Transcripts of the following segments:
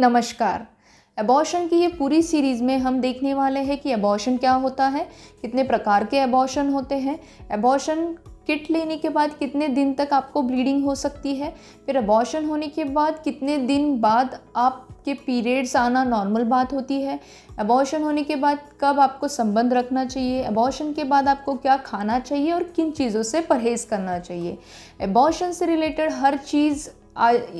नमस्कार एबॉर्शन की ये पूरी सीरीज़ में हम देखने वाले हैं कि एबॉर्शन क्या होता है कितने प्रकार के एबॉर्शन होते हैं एबॉर्शन किट लेने के बाद कितने दिन तक आपको ब्लीडिंग हो सकती है फिर अबॉर्शन होने के बाद कितने दिन बाद आपके पीरियड्स आना नॉर्मल बात होती है अबॉर्शन होने के बाद कब आपको संबंध रखना चाहिए अबॉर्शन के बाद आपको क्या खाना चाहिए और किन चीज़ों से परहेज़ करना चाहिए अबॉर्शन से रिलेटेड हर चीज़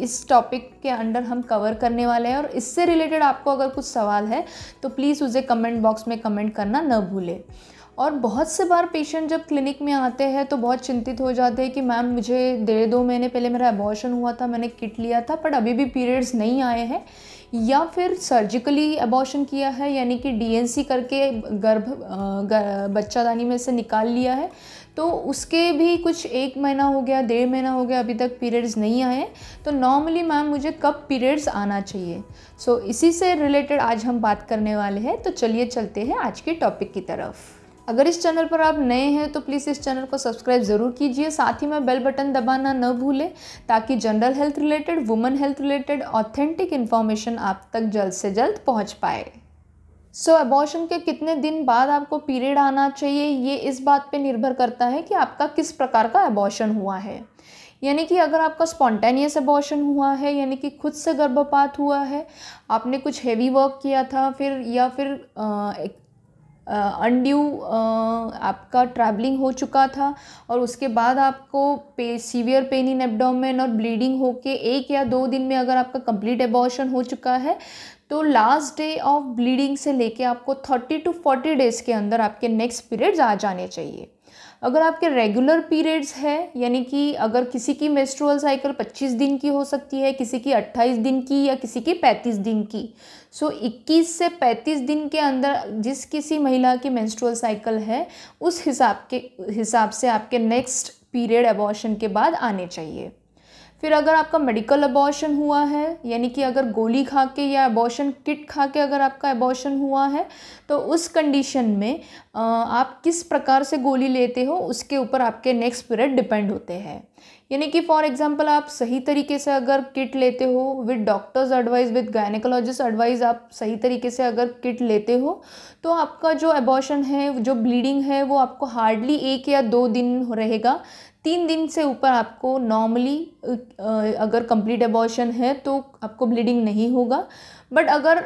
इस टॉपिक के अंडर हम कवर करने वाले हैं और इससे रिलेटेड आपको अगर कुछ सवाल है तो प्लीज़ उसे कमेंट बॉक्स में कमेंट करना न भूलें और बहुत से बार पेशेंट जब क्लिनिक में आते हैं तो बहुत चिंतित हो जाते हैं कि मैम मुझे डेढ़ दो महीने पहले मेरा एबॉर्शन हुआ था मैंने किट लिया था बट अभी भी पीरियड्स नहीं आए हैं या फिर सर्जिकली अबॉर्शन किया है यानी कि डीएनसी करके गर्भ बच्चादानी में से निकाल लिया है तो उसके भी कुछ एक महीना हो गया डेढ़ महीना हो गया अभी तक पीरियड्स नहीं आए तो नॉर्मली मैम मुझे कब पीरियड्स आना चाहिए सो so, इसी से रिलेटेड आज हम बात करने वाले हैं तो चलिए चलते हैं आज के टॉपिक की तरफ अगर इस चैनल पर आप नए हैं तो प्लीज़ इस चैनल को सब्सक्राइब ज़रूर कीजिए साथ ही में बेल बटन दबाना न भूलें ताकि general health related women health related authentic information आप तक जल्द से जल्द पहुँच पाए सो so, अबॉर्शन के कितने दिन बाद आपको पीरियड आना चाहिए ये इस बात पे निर्भर करता है कि आपका किस प्रकार का एबॉशन हुआ है यानी कि अगर आपका स्पॉन्टेनियस एबॉशन हुआ है यानी कि खुद से गर्भपात हुआ है आपने कुछ हेवी वर्क किया था फिर या फिर आ, अनड्यू आपका ट्रैवलिंग हो चुका था और उसके बाद आपको पे सीवियर पेन इन एबडोमेन और ब्लीडिंग होके एक या दो दिन में अगर आपका कंप्लीट एबॉर्शन हो चुका है तो लास्ट डे ऑफ ब्लीडिंग से लेके आपको थर्टी टू फोर्टी डेज़ के अंदर आपके नेक्स्ट पीरियड्स आ जाने चाहिए अगर आपके रेगुलर पीरियड्स है यानी कि अगर किसी की मेस्ट्रुअल साइकिल 25 दिन की हो सकती है किसी की 28 दिन की या किसी की 35 दिन की सो so, 21 से 35 दिन के अंदर जिस किसी महिला की मेस्ट्रुअल साइकिल है उस हिसाब के हिसाब से आपके नेक्स्ट पीरियड एबॉर्शन के बाद आने चाहिए फिर अगर आपका मेडिकल अबॉर्शन हुआ है यानी कि अगर गोली खा के या अबॉर्शन किट खा के अगर आपका अबॉर्शन हुआ है तो उस कंडीशन में आप किस प्रकार से गोली लेते हो उसके ऊपर आपके नेक्स्ट पीरियड डिपेंड होते हैं यानी कि फॉर एग्जांपल आप सही तरीके से अगर किट लेते हो with doctor's advice with gynaecologist advice आप सही तरीके से अगर किट लेते हो तो आपका जो एबॉर्शन है जो ब्लीडिंग है वो आपको हार्डली एक या दो दिन रहेगा तीन दिन से ऊपर आपको नॉर्मली अगर कंप्लीट एबॉर्शन है तो आपको ब्लीडिंग नहीं होगा बट अगर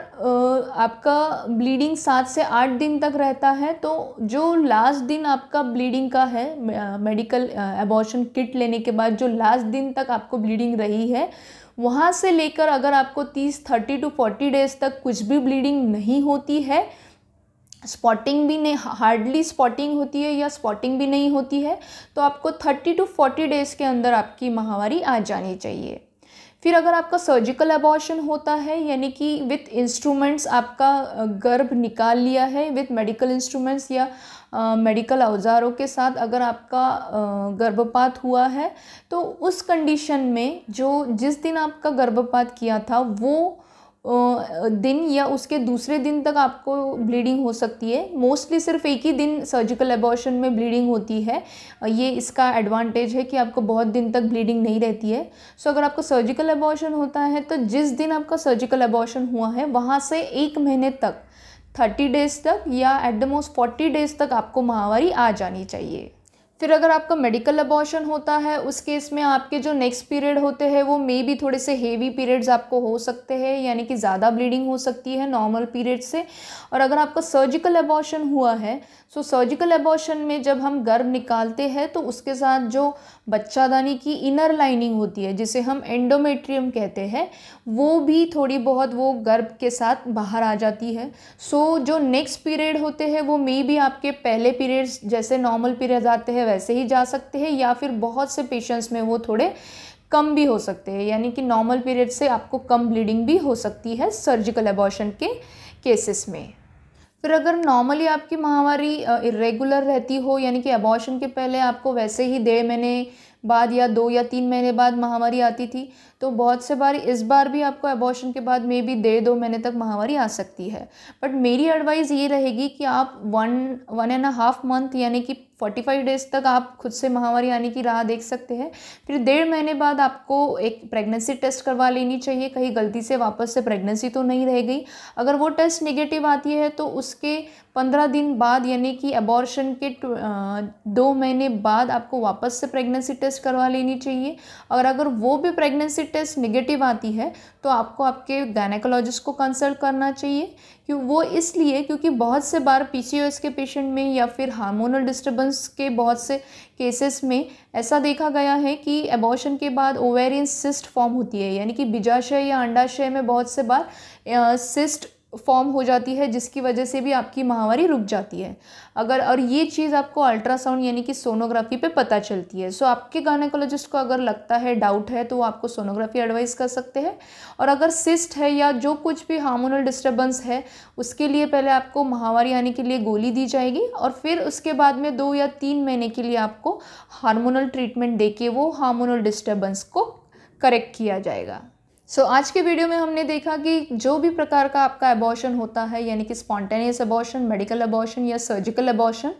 आपका ब्लीडिंग सात से आठ दिन तक रहता है तो जो लास्ट दिन आपका ब्लीडिंग का है मेडिकल एबॉर्शन किट लेने के बाद जो लास्ट दिन तक आपको ब्लीडिंग रही है वहाँ से लेकर अगर आपको तीस थर्टी टू फोर्टी डेज़ तक कुछ भी ब्लीडिंग नहीं होती है स्पॉटिंग भी नहीं हार्डली स्पॉटिंग होती है या स्पॉटिंग भी नहीं होती है तो आपको थर्टी टू फोर्टी डेज़ के अंदर आपकी महावारी आ जानी चाहिए फिर अगर आपका सर्जिकल एबॉर्शन होता है यानी कि विथ इंस्ट्रूमेंट्स आपका गर्भ निकाल लिया है विथ मेडिकल इंस्ट्रूमेंट्स या मेडिकल औजारों के साथ अगर आपका गर्भपात हुआ है तो उस कंडीशन में जो जिस दिन आपका गर्भपात किया था वो दिन या उसके दूसरे दिन तक आपको ब्लीडिंग हो सकती है मोस्टली सिर्फ एक ही दिन सर्जिकल एबॉर्शन में ब्लीडिंग होती है ये इसका एडवांटेज है कि आपको बहुत दिन तक ब्लीडिंग नहीं रहती है सो अगर आपको सर्जिकल एबॉर्शन होता है तो जिस दिन आपका सर्जिकल एबॉर्शन हुआ है वहाँ से एक महीने तक थर्टी डेज़ तक या at the most forty days तक आपको महावारी आ जानी चाहिए फिर अगर आपका मेडिकल अबॉर्शन होता है उस केस में आपके जो नेक्स्ट पीरियड होते हैं वो मे भी थोड़े से हेवी पीरियड्स आपको हो सकते हैं यानी कि ज़्यादा ब्लीडिंग हो सकती है नॉर्मल पीरियड से और अगर आपका सर्जिकल एबॉर्शन हुआ है सो सर्जिकल एबॉर्शन में जब हम गर्भ निकालते हैं तो उसके साथ जो बच्चादानी की इनर लाइनिंग होती है जिसे हम एंडोमेट्रियम कहते हैं वो भी थोड़ी बहुत वो गर्भ के साथ बाहर आ जाती है सो जो नेक्स्ट पीरियड होते हैं वो मे भी आपके पहले पीरियड्स जैसे नॉर्मल पीरियड्स आते हैं वैसे ही जा सकते हैं या फिर बहुत से पेशेंट्स में वो थोड़े कम भी हो सकते हैं यानी कि नॉर्मल पीरियड से आपको कम ब्लीडिंग भी हो सकती है सर्जिकल एबॉर्शन के केसेस में फिर अगर नॉर्मली आपकी महावारी इरेगुलर रहती हो यानी कि एबॉर्शन के पहले आपको वैसे ही डेढ़ महीने बाद या दो या तीन महीने बाद महामारी आती थी तो बहुत से बार इस बार भी आपको एबॉर्शन के बाद मे बी डेढ़ दो महीने तक महामारी आ सकती है बट मेरी एडवाइस ये रहेगी कि आप one one and half month यानी कि फोर्टी फाइव डेज़ तक आप खुद से महामारी आने की राह देख सकते हैं फिर डेढ़ महीने बाद आपको एक प्रेगनेंसी टेस्ट करवा लेनी चाहिए कहीं गलती से वापस से प्रेगनेंसी तो नहीं रह गई अगर वो टेस्ट निगेटिव आती है तो उसके पंद्रह दिन बाद यानी कि एबॉर्शन के दो महीने बाद आपको वापस से प्रेगनेंसी टेस्ट करवा लेनी चाहिए और अगर वो भी प्रेगनेंसी टेस्ट निगेटिव आती है तो आपको आपके गायनाकोलॉजिस्ट को कंसल्ट करना चाहिए क्यों वो इसलिए क्योंकि बहुत से बार पी के पेशेंट में या फिर हार्मोनल डिस्टर्बेंस के बहुत से केसेस में ऐसा देखा गया है कि एबॉर्शन के बाद ओवेरियन सिस्ट फॉर्म होती है यानी कि बीजाशय या अंडाशय में बहुत से बार सिस्ट फॉर्म हो जाती है जिसकी वजह से भी आपकी महावारी रुक जाती है अगर और ये चीज़ आपको अल्ट्रासाउंड यानी कि सोनोग्राफी पे पता चलती है सो आपके गायनेकोलॉजिस्ट को अगर लगता है डाउट है तो वो आपको सोनोग्राफी एडवाइस कर सकते हैं और अगर सिस्ट है या जो कुछ भी हार्मोनल डिस्टर्बेंस है उसके लिए पहले आपको महावारी आने के लिए गोली दी जाएगी और फिर उसके बाद में दो या तीन महीने के लिए आपको हार्मोनल ट्रीटमेंट दे वो हार्मोनल डिस्टर्बेंस को करेक्ट किया जाएगा सो so, आज के वीडियो में हमने देखा कि जो भी प्रकार का आपका एबॉर्शन होता है यानी कि स्पॉन्टेनियस एबॉर्शन मेडिकल एबॉर्शन या सर्जिकल एबॉर्शन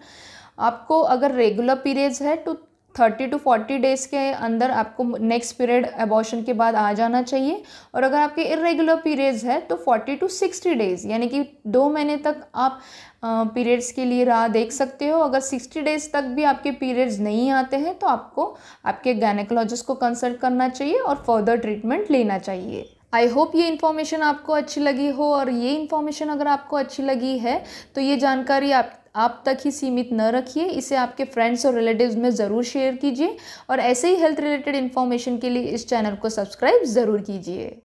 आपको अगर रेगुलर पीरियड्स है तो थर्टी टू फोर्टी डेज़ के अंदर आपको नेक्स्ट पीरियड एबॉर्शन के बाद आ जाना चाहिए और अगर आपके इरेगुलर पीरियड्स है तो फोर्टी टू सिक्सटी डेज़ यानी कि दो महीने तक आप पीरियड्स के लिए राह देख सकते हो अगर सिक्सटी डेज़ तक भी आपके पीरियड्स नहीं आते हैं तो आपको आपके गायनेकोलॉजिस्ट को कंसल्ट करना चाहिए और फर्दर ट्रीटमेंट लेना चाहिए आई होप ये इन्फॉर्मेशन आपको अच्छी लगी हो और ये इन्फॉर्मेशन अगर आपको अच्छी लगी है तो ये जानकारी आप आप तक ही सीमित न रखिए इसे आपके फ्रेंड्स और रिलेटिव्स में ज़रूर शेयर कीजिए और ऐसे ही हेल्थ रिलेटेड इन्फॉर्मेशन के लिए इस चैनल को सब्सक्राइब ज़रूर कीजिए